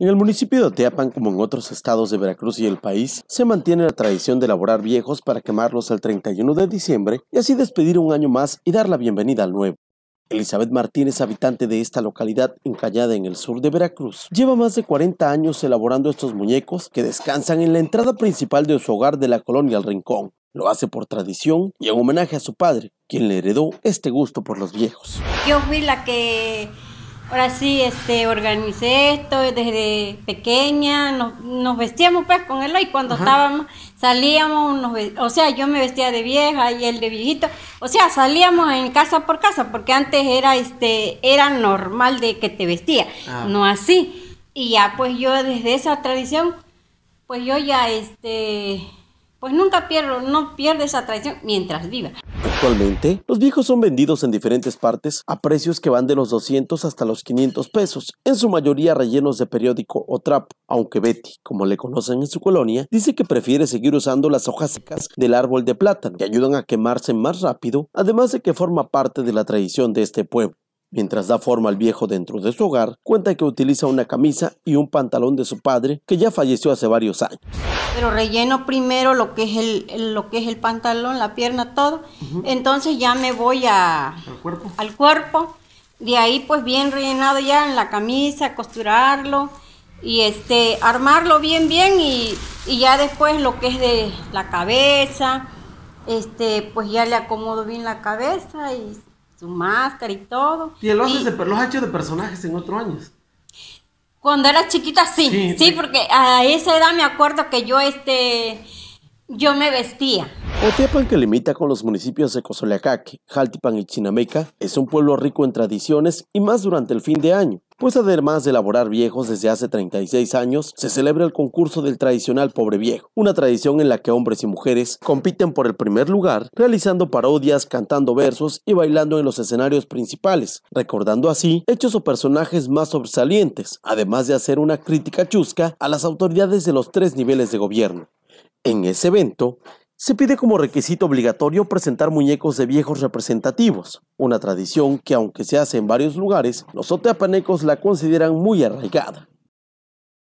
En el municipio de Teapan, como en otros estados de Veracruz y el país, se mantiene la tradición de elaborar viejos para quemarlos el 31 de diciembre y así despedir un año más y dar la bienvenida al nuevo. Elizabeth Martínez, habitante de esta localidad encallada en el sur de Veracruz, lleva más de 40 años elaborando estos muñecos que descansan en la entrada principal de su hogar de la colonia El Rincón. Lo hace por tradición y en homenaje a su padre, quien le heredó este gusto por los viejos. Yo fui la que Ahora sí, este, organicé esto desde pequeña, nos, vestíamos pues con él y cuando estábamos, salíamos, o sea, yo me vestía de vieja y él de viejito, o sea, salíamos en casa por casa, porque antes era, este, era normal de que te vestía, ah. no así. Y ya pues yo desde esa tradición, pues yo ya, este, pues nunca pierdo, no pierdes esa traición mientras viva. Actualmente, los viejos son vendidos en diferentes partes a precios que van de los 200 hasta los 500 pesos, en su mayoría rellenos de periódico o trap, aunque Betty, como le conocen en su colonia, dice que prefiere seguir usando las hojas secas del árbol de plátano, que ayudan a quemarse más rápido, además de que forma parte de la tradición de este pueblo. Mientras da forma al viejo dentro de su hogar, cuenta que utiliza una camisa y un pantalón de su padre, que ya falleció hace varios años. Pero relleno primero lo que es el, lo que es el pantalón, la pierna, todo. Entonces ya me voy a, ¿Al cuerpo? al cuerpo. De ahí pues bien rellenado ya en la camisa, costurarlo y este armarlo bien bien y, ya después lo que es de la cabeza, este pues ya le acomodo bien la cabeza y su máscara y todo. Y él lo, de, hecho de personajes en otros años. Cuando era chiquita, sí, sí, porque a esa edad me acuerdo que yo, este, yo me vestía. Otiapan, que limita con los municipios de Cozoleacaque, Jaltipan y Chinameca, es un pueblo rico en tradiciones y más durante el fin de año pues además de elaborar viejos desde hace 36 años, se celebra el concurso del tradicional Pobre Viejo, una tradición en la que hombres y mujeres compiten por el primer lugar, realizando parodias, cantando versos y bailando en los escenarios principales, recordando así hechos o personajes más sobresalientes, además de hacer una crítica chusca a las autoridades de los tres niveles de gobierno. En ese evento, se pide como requisito obligatorio presentar muñecos de viejos representativos, una tradición que aunque se hace en varios lugares, los oteapanecos la consideran muy arraigada.